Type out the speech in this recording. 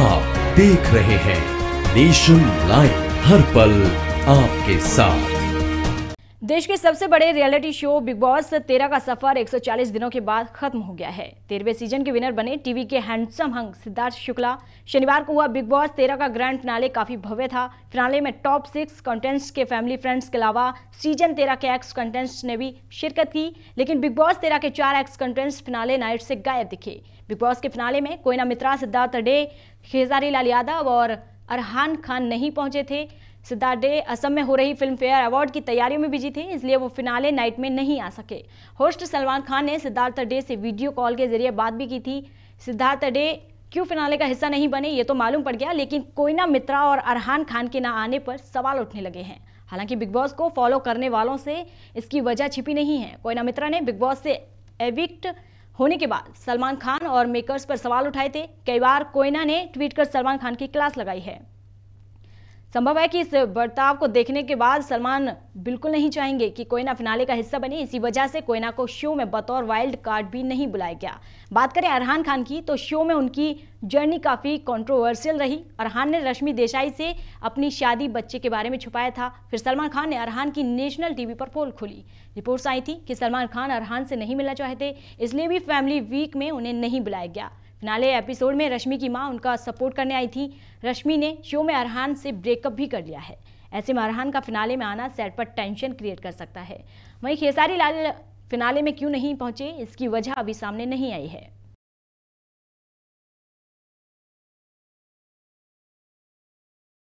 आप देख रहे हैं नेशन लाइव हर पल आपके साथ देश के सबसे बड़े रियलिटी शो बिग बॉस तेरह का सफर 140 दिनों के बाद खत्म हो गया है तेरहवें सीजन के विनर बने टीवी के हैंडसम हंग सिद्धार्थ शुक्ला शनिवार को हुआ बिग बॉस तेरह का ग्रैंड फिनाले काफी भव्य था फिनाले में टॉप सिक्स कंटेंट्स के फैमिली फ्रेंड्स के अलावा सीजन तेरह के एक्स कंटेंट्स ने भी शिरकत की लेकिन बिग बॉस तेरह के चार एक्स कंटेंट्स फिनाले नाइट से गायब दिखे बिग बॉस के फिनाले में कोयना मित्रा सिद्धार्थ डे खेजारी लाल यादव और अरहान खान नहीं पहुंचे थे सिद्धार्थ डे असम में हो रही फिल्म फेयर अवार्ड की तैयारियों में बिजी थे इसलिए वो फिनाले नाइट में नहीं आ सके होस्ट सलमान खान ने सिद्धार्थ डे से वीडियो कॉल के जरिए बात भी की थी सिद्धार्थ डे क्यों फिनाले का हिस्सा नहीं बने ये तो मालूम पड़ गया लेकिन कोयना मित्रा और अरहान खान के ना आने पर सवाल उठने लगे हैं हालांकि बिग बॉस को फॉलो करने वालों से इसकी वजह छिपी नहीं है कोयना मित्रा ने बिग बॉस से एविक्ट होने के बाद सलमान खान और मेकर्स पर सवाल उठाए थे कई बार कोयना ने ट्वीट कर सलमान खान की क्लास लगाई है संभव है कि इस बर्ताव को देखने के बाद सलमान बिल्कुल नहीं चाहेंगे कि कोयना फिनाले का हिस्सा बने इसी वजह से कोयना को शो में बतौर वाइल्ड कार्ड भी नहीं बुलाया गया बात करें अरहान खान की तो शो में उनकी जर्नी काफ़ी कंट्रोवर्शियल रही अरहान ने रश्मि देसाई से अपनी शादी बच्चे के बारे में छुपाया था फिर सलमान खान ने अरहान की नेशनल टीवी पर पोल खोली रिपोर्ट्स आई थी कि सलमान खान अरहान से नहीं मिलना चाहते इसलिए भी फैमिली वीक में उन्हें नहीं बुलाया गया फिनाले एपिसोड में रश्मि की माँ उनका सपोर्ट करने आई थी रश्मि ने शो में अरहान से ब्रेकअप भी कर लिया है ऐसे में अरहान का फिनाले में आना सेट पर टेंशन क्रिएट कर सकता है वहीं खेसारी लाल फिनाले में क्यों नहीं पहुंचे इसकी वजह अभी सामने नहीं आई है